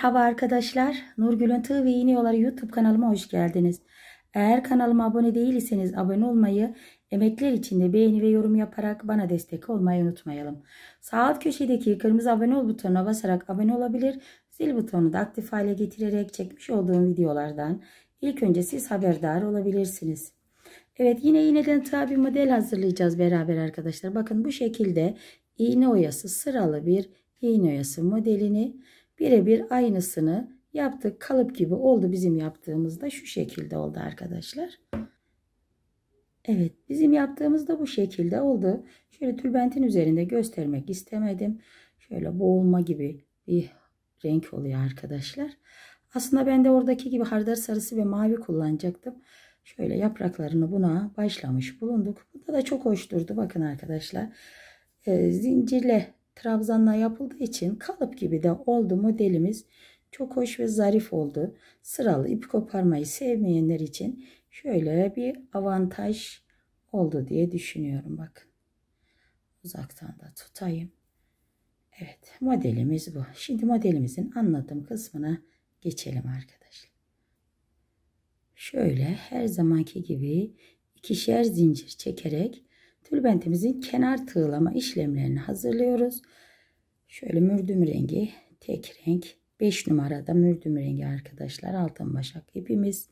Merhaba arkadaşlar. Nurgül'ün Tığ ve İğne Yolları YouTube kanalıma hoş geldiniz. Eğer kanalıma abone değilseniz abone olmayı, emekler de beğeni ve yorum yaparak bana destek olmayı unutmayalım. Sağ alt köşedeki kırmızı abone ol butonuna basarak abone olabilir, zil butonunu da aktif hale getirerek çekmiş olduğum videolardan ilk önce siz haberdar olabilirsiniz. Evet yine iğneden tığa bir model hazırlayacağız beraber arkadaşlar. Bakın bu şekilde iğne oyası sıralı bir iğne oyası modelini birebir aynısını yaptık. Kalıp gibi oldu bizim yaptığımızda şu şekilde oldu arkadaşlar. Evet bizim yaptığımızda bu şekilde oldu. Şöyle tülbentin üzerinde göstermek istemedim. Şöyle boğulma gibi bir renk oluyor arkadaşlar. Aslında ben de oradaki gibi hardar sarısı ve mavi kullanacaktım. Şöyle yapraklarını buna başlamış bulunduk. Bu da çok hoş durdu. Bakın arkadaşlar. E, zincirle trabzanla yapıldığı için kalıp gibi de oldu modelimiz. Çok hoş ve zarif oldu. Sıralı ip koparmayı sevmeyenler için şöyle bir avantaj oldu diye düşünüyorum. Bakın uzaktan da tutayım. Evet modelimiz bu. Şimdi modelimizin anlatım kısmına geçelim arkadaşlar. Şöyle her zamanki gibi ikişer zincir çekerek Tülbentimizin kenar tığlama işlemlerini hazırlıyoruz. Şöyle mürdüm rengi, tek renk, 5 numarada mürdüm rengi arkadaşlar. Altın başak ipimiz.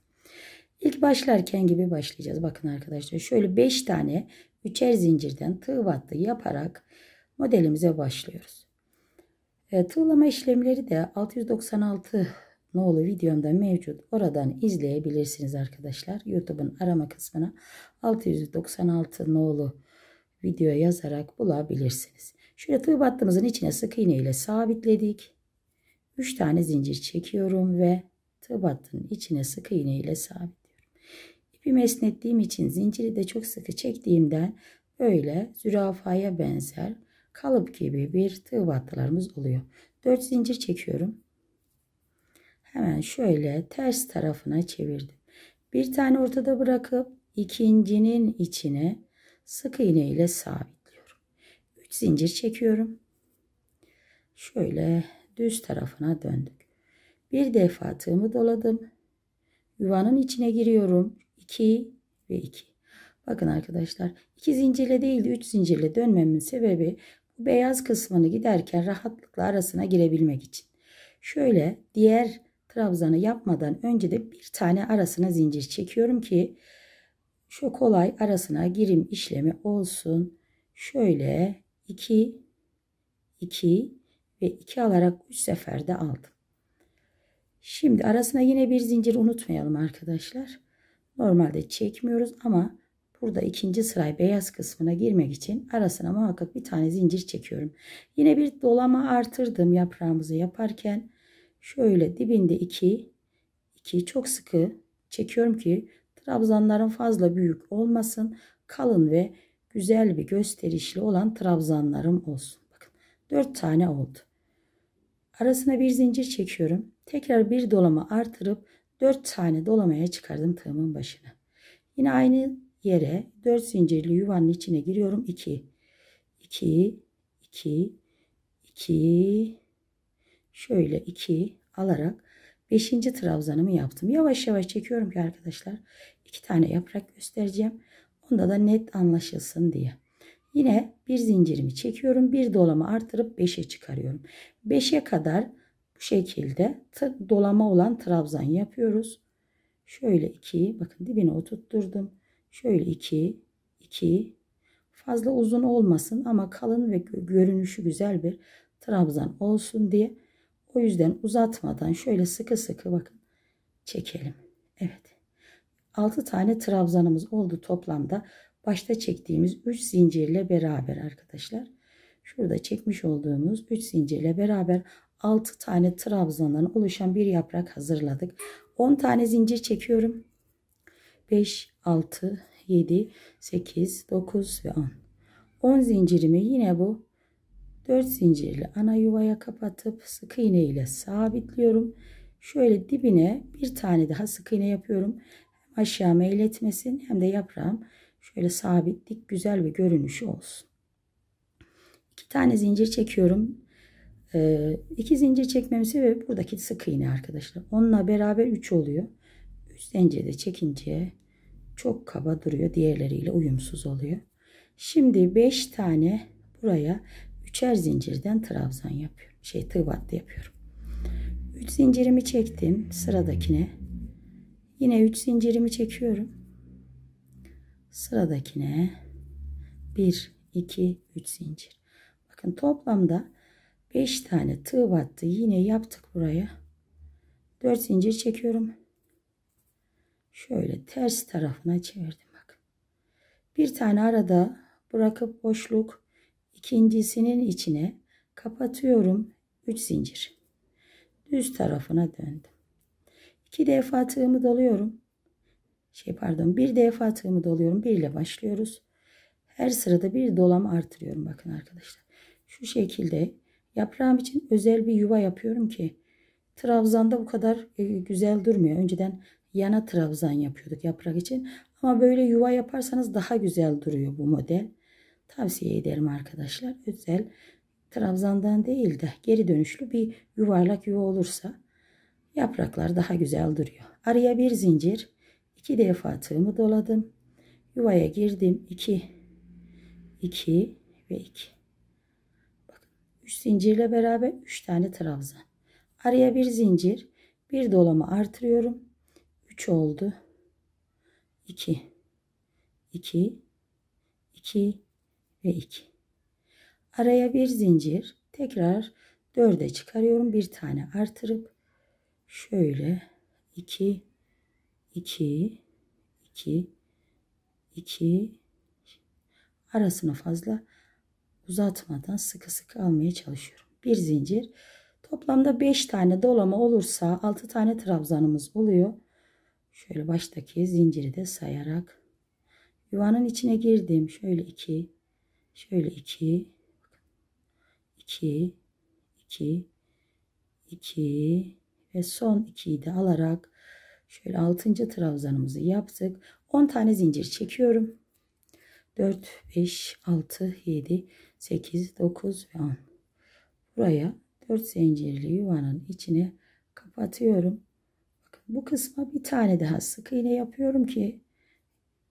İlk başlarken gibi başlayacağız. Bakın arkadaşlar şöyle 5 tane üçer zincirden tığ battı yaparak modelimize başlıyoruz. E, tığlama işlemleri de 696 nolu videomda mevcut. Oradan izleyebilirsiniz arkadaşlar. YouTube'un arama kısmına 696 nolu videoya yazarak bulabilirsiniz. Şöyle tığ battığımızın içine sık iğne ile sabitledik. 3 tane zincir çekiyorum ve tığ battığının içine sık iğne ile sabitliyorum. İpimi esnettiğim için zinciri de çok sıkı çektiğimden böyle zürafaya benzer kalıp gibi bir tığ battılarımız oluyor. 4 zincir çekiyorum. Hemen şöyle ters tarafına çevirdim. Bir tane ortada bırakıp ikincinin içine sık iğne ile sabitliyorum. 3 zincir çekiyorum. Şöyle düz tarafına döndük. Bir defa tığımı doladım. Yuvanın içine giriyorum. 2 ve 2. Bakın arkadaşlar 2 zincirle değil de 3 zincirle dönmemin sebebi bu beyaz kısmını giderken rahatlıkla arasına girebilmek için. Şöyle diğer trabzanı yapmadan önce de bir tane arasına zincir çekiyorum ki şu kolay arasına girim işlemi olsun. Şöyle 2 2 ve 2 alarak 3 seferde aldım. Şimdi arasına yine bir zincir unutmayalım arkadaşlar. Normalde çekmiyoruz ama burada ikinci sıray beyaz kısmına girmek için arasına muhakkak bir tane zincir çekiyorum. Yine bir dolama artırdım yaprağımızı yaparken. Şöyle dibinde 2, 2 çok sıkı çekiyorum ki Trabzanların fazla büyük olmasın. Kalın ve güzel bir gösterişli olan trabzanlarım olsun. Bakın 4 tane oldu. Arasına bir zincir çekiyorum. Tekrar bir dolama artırıp 4 tane dolamaya çıkardım tığımın başına. Yine aynı yere 4 zincirli yuvanın içine giriyorum. 2 2 2 2 şöyle 2 alarak Beşinci trabzanımı yaptım. Yavaş yavaş çekiyorum ki arkadaşlar. iki tane yaprak göstereceğim. Onda da net anlaşılsın diye. Yine bir zincirimi çekiyorum. Bir dolama artırıp beşe çıkarıyorum. Beşe kadar bu şekilde dolama olan trabzan yapıyoruz. Şöyle iki, bakın dibine oturtturdum. Şöyle iki, iki. fazla uzun olmasın ama kalın ve görünüşü güzel bir trabzan olsun diye o yüzden uzatmadan şöyle sıkı sıkı bakın çekelim. Evet. 6 tane trabzanımız oldu toplamda. Başta çektiğimiz 3 zincirle beraber arkadaşlar. Şurada çekmiş olduğumuz 3 zincirle beraber 6 tane trabzandan oluşan bir yaprak hazırladık. 10 tane zincir çekiyorum. 5, 6, 7, 8, 9 ve 10. 10 zincirimi yine bu 4 zincirli ana yuvaya kapatıp sık iğne ile sabitliyorum. Şöyle dibine bir tane daha sık iğne yapıyorum. Hem aşağı meyletmesin hem de yaprağım şöyle sabit dik güzel bir görünüşü olsun. 2 tane zincir çekiyorum. Ee, zincir çekmemin sebebi buradaki sık iğne arkadaşlar. Onunla beraber 3 oluyor. 3 de çekince çok kaba duruyor. Diğerleriyle uyumsuz oluyor. Şimdi 5 tane buraya Üçer zincirden trabzan yapıyorum. Şey tığbatlı yapıyorum. 3 zincirimi çektim sıradakine. Yine 3 zincirimi çekiyorum. Sıradakine 1 2 3 zincir. Bakın toplamda 5 tane tığ battı. Yine yaptık buraya. 4 zincir çekiyorum. Şöyle ters tarafına çevirdim bak. Bir tane arada bırakıp boşluk ikincisinin içine kapatıyorum 3 zincir. Düz tarafına döndüm. 2 defa tığımı doluyorum. Şey pardon, bir defa tığımı doluyorum. 1 ile başlıyoruz. Her sırada bir dolam artırıyorum bakın arkadaşlar. Şu şekilde yaprağım için özel bir yuva yapıyorum ki trabzanda bu kadar e, güzel durmuyor. Önceden yana trabzan yapıyorduk yaprak için. Ama böyle yuva yaparsanız daha güzel duruyor bu model tavsiye ederim arkadaşlar. Özel trabzandan değil de geri dönüşlü bir yuvarlak yuva olursa yapraklar daha güzel duruyor. Araya bir zincir iki defa tığımı doladım. Yuvaya girdim. 2 2 ve 2. Bakın 3 zincirle beraber 3 tane trabzan. Araya bir zincir, bir dolama artırıyorum. 3 oldu. 2 2 2 ve 2. Araya bir zincir tekrar 4'e çıkarıyorum. Bir tane artırıp şöyle 2 2 2 2 arasını fazla uzatmadan sıkı sıkı almaya çalışıyorum. Bir zincir. Toplamda 5 tane dolama olursa 6 tane trabzanımız oluyor. Şöyle baştaki zinciri de sayarak yuvanın içine girdim. Şöyle 2 Şöyle 2 2 2 2 ve son 2'yi de alarak şöyle 6. trabzanımızı yaptık. 10 tane zincir çekiyorum. 4 5 6 7 8 9 ve 10. Buraya 4 zincirli yuvanın içine kapatıyorum. Bakın bu kısma bir tane daha sık iğne yapıyorum ki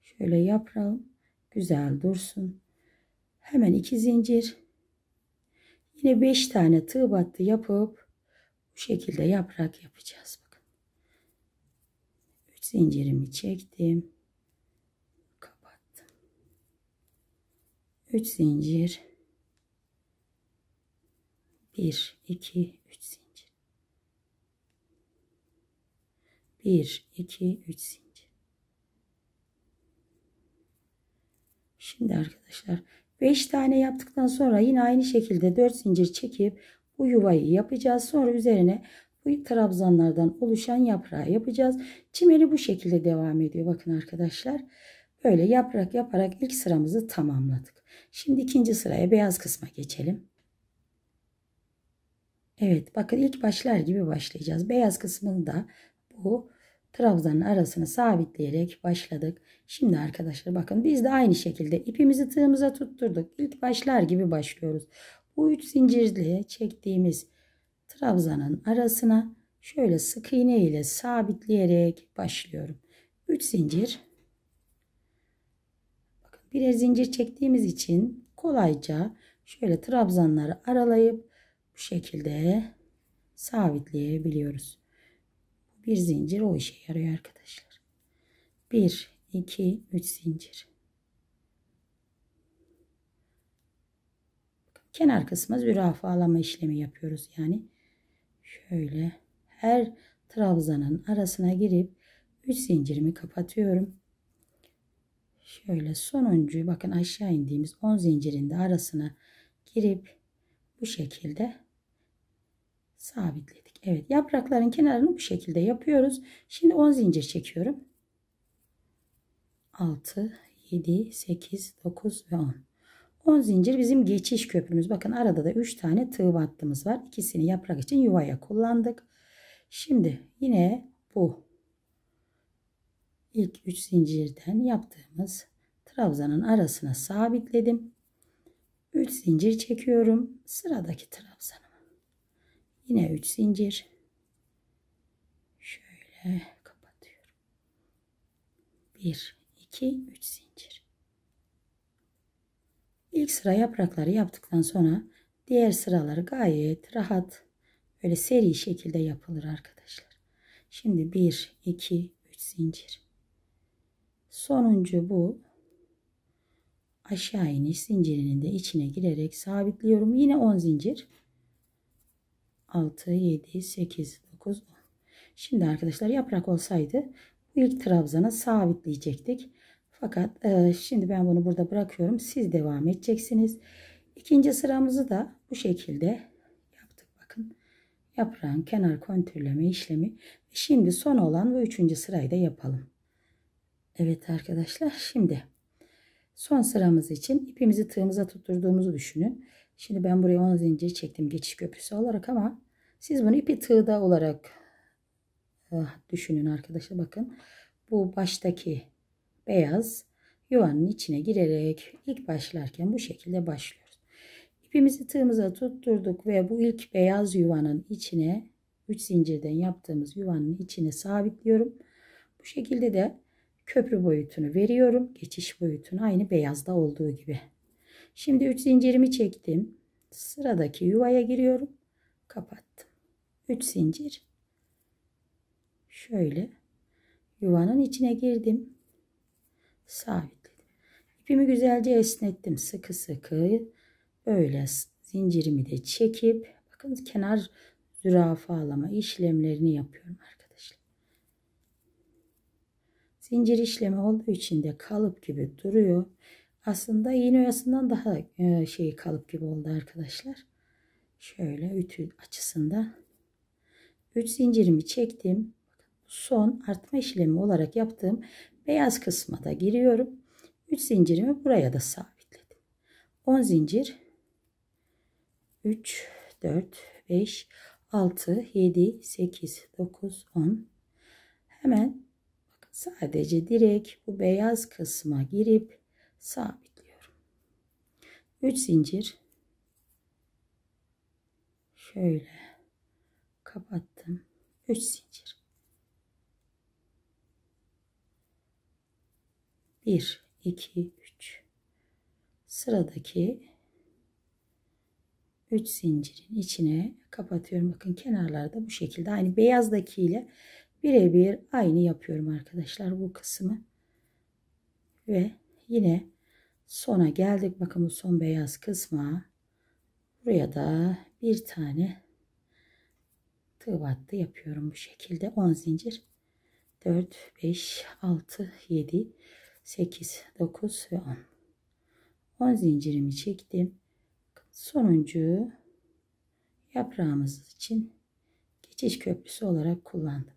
şöyle yaprağım güzel dursun hemen iki zincir yine beş tane tığ battı yapıp bu şekilde yaprak yapacağız bakın üç zincirimi çektim kapattım üç zincir bir iki üç zincir bir iki üç zincir Şimdi arkadaşlar 5 tane yaptıktan sonra yine aynı şekilde 4 zincir çekip bu yuvayı yapacağız. Sonra üzerine bu trabzanlardan oluşan yaprağı yapacağız. Çimeri bu şekilde devam ediyor. Bakın arkadaşlar. Böyle yaprak yaparak ilk sıramızı tamamladık. Şimdi ikinci sıraya beyaz kısma geçelim. Evet bakın ilk başlar gibi başlayacağız. Beyaz kısmında bu trabzanın arasını sabitleyerek başladık. Şimdi arkadaşlar bakın biz de aynı şekilde ipimizi tığımıza tutturduk. İlk başlar gibi başlıyoruz. Bu üç zincirli çektiğimiz trabzanın arasına şöyle sık iğne ile sabitleyerek başlıyorum. 3 zincir. Bakın birer zincir çektiğimiz için kolayca şöyle trabzanları aralayıp bu şekilde sabitleyebiliyoruz. Bir zincir o işe yarıyor arkadaşlar. 1, 2, 3 zincir. Kenar kısmımız kısmı zürafalama işlemi yapıyoruz. Yani şöyle her trabzanın arasına girip 3 zincirimi kapatıyorum. Şöyle sonuncuyu bakın aşağı indiğimiz 10 zincirin de arasına girip bu şekilde sabitledim. Evet yaprakların kenarını bu şekilde yapıyoruz. Şimdi 10 zincir çekiyorum. 6, 7, 8, 9 ve 10. 10 zincir bizim geçiş köprümüz. Bakın arada da 3 tane tığ battığımız var. İkisini yaprak için yuvaya kullandık. Şimdi yine bu ilk 3 zincirden yaptığımız trabzanın arasına sabitledim. 3 zincir çekiyorum. Sıradaki trabzana. Yine 3 zincir. Şöyle kapatıyorum. 1, 2, 3 zincir. İlk sıra yaprakları yaptıktan sonra diğer sıraları gayet rahat böyle seri şekilde yapılır arkadaşlar. Şimdi 1, 2, 3 zincir. Sonuncu bu aşağı iniş zincirinin de içine girerek sabitliyorum. Yine 10 zincir. 6, 7, 8, 9, 10. Şimdi arkadaşlar yaprak olsaydı ilk trabzana sabitleyecektik. Fakat e, şimdi ben bunu burada bırakıyorum. Siz devam edeceksiniz. İkinci sıramızı da bu şekilde yaptık. Bakın yaprağın kenar kontürleme işlemi. Şimdi son olan ve üçüncü sırayı da yapalım. Evet arkadaşlar şimdi son sıramız için ipimizi tığımıza tutturduğumuzu düşünün. Şimdi ben buraya 10 zincir çektim geçiş köprüsü olarak ama siz bunu ipi tığda olarak eh, düşünün arkadaşlar bakın. Bu baştaki beyaz yuvanın içine girerek ilk başlarken bu şekilde başlıyoruz. İpimizi tığımıza tutturduk ve bu ilk beyaz yuvanın içine 3 zincirden yaptığımız yuvanın içine sabitliyorum. Bu şekilde de köprü boyutunu veriyorum. Geçiş boyutunu aynı beyazda olduğu gibi. Şimdi 3 zincirimi çektim. Sıradaki yuvaya giriyorum. Kapattım. 3 zincir. Şöyle yuvanın içine girdim. Sabitledim. İpimi güzelce esnettim. Sıkı sıkı böyle zincirimi de çekip bakın kenar zürafalama işlemlerini yapıyorum arkadaşlar. Zincir işlemi olduğu için de kalıp gibi duruyor. Aslında iğne oyasından daha e, şey kalıp gibi oldu arkadaşlar. Şöyle ütü açısında 3 zincirimi çektim. Son artma işlemi olarak yaptığım beyaz kısma da giriyorum. 3 zincirimi buraya da sabitledim. 10 zincir 3 4 5 6 7 8 9 10 hemen sadece direkt bu beyaz kısma girip sabitliyorum. 3 zincir şöyle kapattım. 3 zincir. 1 2 3 Sıradaki 3 zincirin içine kapatıyorum. Bakın kenarlarda bu şekilde aynı beyazdaki ile birebir aynı yapıyorum arkadaşlar bu kısmı. Ve Yine sona geldik. Bakın bu son beyaz kısma. Buraya da bir tane tığ battı yapıyorum bu şekilde. 10 zincir. 4, 5, 6, 7, 8, 9 ve 10. 10 zincirimi çektim. Sonuncu yaprağımız için geçiş köprüsü olarak kullandım.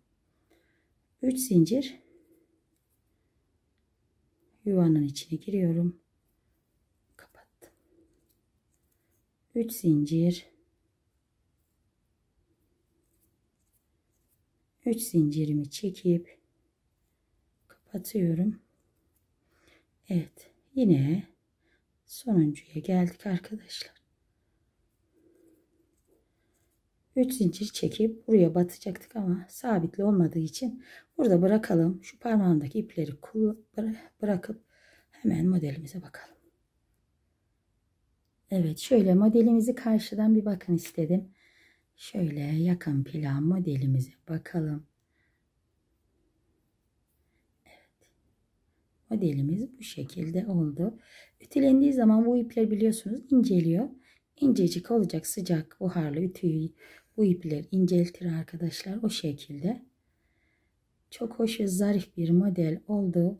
3 zincir yuvanın içine giriyorum. Kapattım. 3 zincir 3 zincirimi çekip kapatıyorum. Evet. Yine sonuncuya geldik arkadaşlar. 3 zincir çekip buraya batacaktık ama sabitli olmadığı için burada bırakalım. Şu parmağımdaki ipleri bırakıp hemen modelimize bakalım. Evet şöyle modelimizi karşıdan bir bakın istedim. Şöyle yakın plan modelimize bakalım. Evet. Modelimiz bu şekilde oldu. Ütülendiği zaman bu ipler biliyorsunuz inceliyor incecik olacak sıcak buharlı ütüyü bu ipleri inceltir arkadaşlar o şekilde. Çok hoş ve zarif bir model oldu.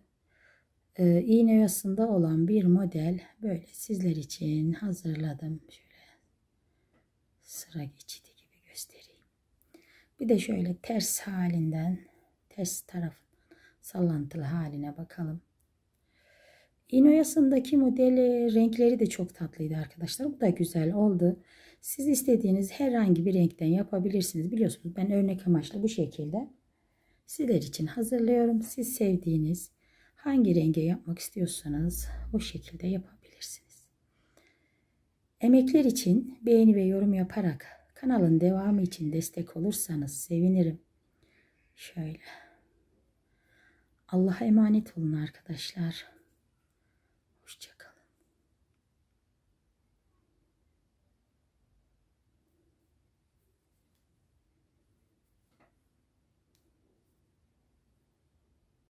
Ee, iğne yasında olan bir model böyle sizler için hazırladım. Şöyle sıra geçidi gibi göstereyim. Bir de şöyle ters halinden ters tarafından sallantılı haline bakalım. İğne oyasındaki model renkleri de çok tatlıydı arkadaşlar. Bu da güzel oldu. Siz istediğiniz herhangi bir renkten yapabilirsiniz. Biliyorsunuz ben örnek amaçlı bu şekilde sizler için hazırlıyorum. Siz sevdiğiniz hangi renge yapmak istiyorsanız o şekilde yapabilirsiniz. Emekler için beğeni ve yorum yaparak kanalın devamı için destek olursanız sevinirim. Şöyle. Allah'a emanet olun arkadaşlar.